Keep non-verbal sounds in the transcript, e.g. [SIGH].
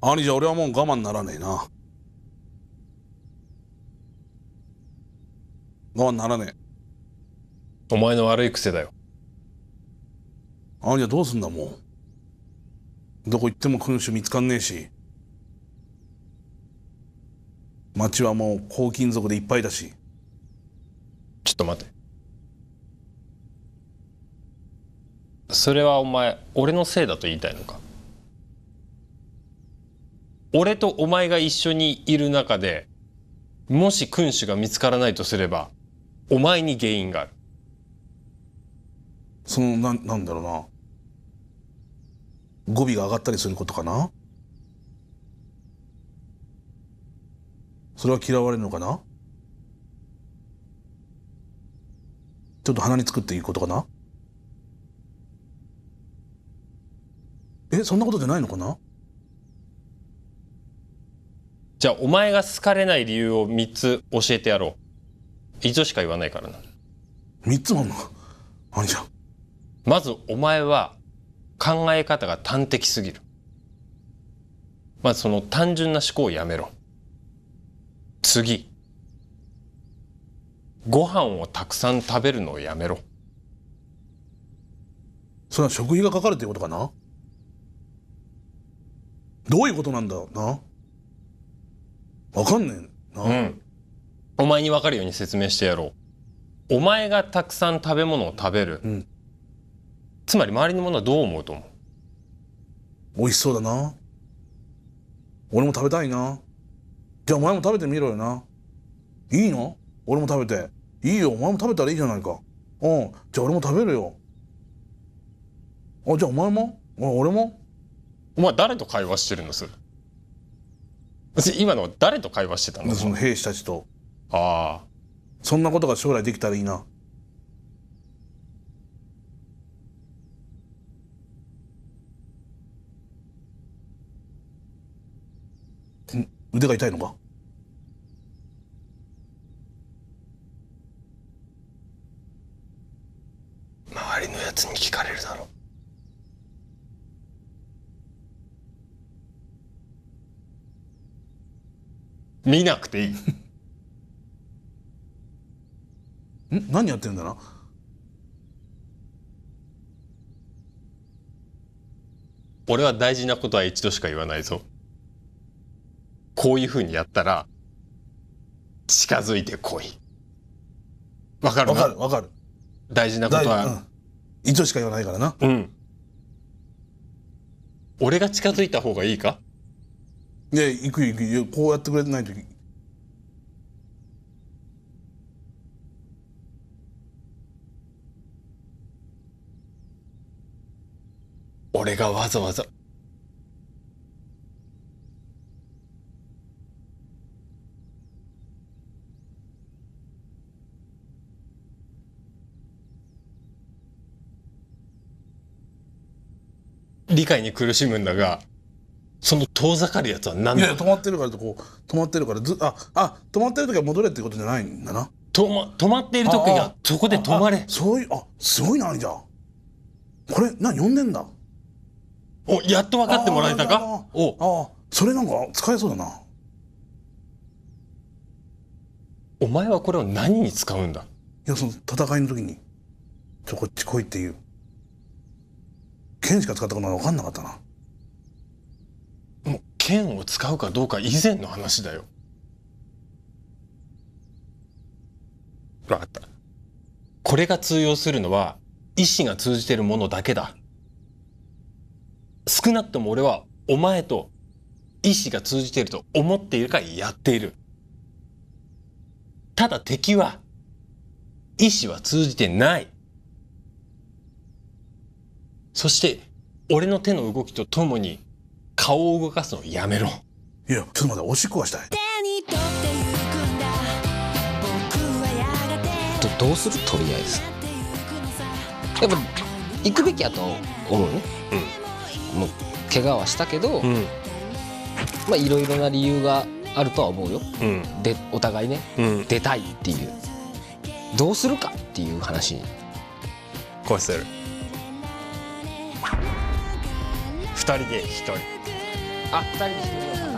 兄じゃ俺はもう我慢ならねえな我慢ならねえお前の悪い癖だよ兄ゃ、どうすんだもうどこ行っても君主見つかんねえし町はもう黄金族でいっぱいだしちょっと待てそれはお前俺のせいだと言いたいのか俺とお前が一緒にいる中で、もし君主が見つからないとすれば、お前に原因がある。その、な、なんだろうな。語尾が上がったりすることかなそれは嫌われるのかなちょっと鼻につくっていうことかなえ、そんなことじゃないのかなじゃあお前が好かれない理由を3つ教えてやろう。一度しか言わないからな。3つもあんの兄ちゃん。まずお前は考え方が端的すぎる。まずその単純な思考をやめろ。次。ご飯をたくさん食べるのをやめろ。それは食費がかかるということかなどういうことなんだろうなわかんねえな、うん、お前にわかるように説明してやろうお前がたくさん食べ物を食べる、うん、つまり周りのものはどう思うと思う美味しそうだな俺も食べたいなじゃあお前も食べてみろよないいの俺も食べていいよお前も食べたらいいじゃないかうんじゃあ俺も食べるよあじゃあお前も俺もお前誰と会話してるのそれ今の誰と会話してたのその兵士たちと。ああ。そんなことが将来できたらいいな。腕が痛いのか見なくていい [LAUGHS] ん何やってんだな俺は大事なことは一度しか言わないぞこういうふうにやったら近づいてこいわかるわかるわかる大事なことは、うん、一度しか言わないからなうん俺が近づいた方がいいかで行く行くこうやってくれないと俺がわざわざ理解に苦しむんだがその遠ざかるやつは何いいや止まってるからこう止まってるからずああ止まってる時は戻れってことじゃないんだな止ま止まっている時がそこで止まれそういうあすごいなじゃこれ何読んでんだおやっと分かってもらえたかおあそれなんか使えそうだなお前はこれを何に使うんだいやその戦いの時にちょこっち来いっていう剣しか使ったことが分かんなかったな剣を使うかどうか以前の話だよ分かったこれが通用するのは意志が通じてるものだけだ少なくとも俺はお前と意志が通じていると思っているからやっているただ敵は意志は通じてないそして俺の手の動きとともに顔を動かすのやめろいやちょっと待っておしっこはしたいどうするとりあえずやっぱ行くべきやと思うね、うん、もう怪我はしたけど、うん、まあいろいろな理由があるとは思うよ、うん、でお互いね、うん、出たいっていうどうするかっていう話。壊ーセる人で1人あっ2人で1人のパタ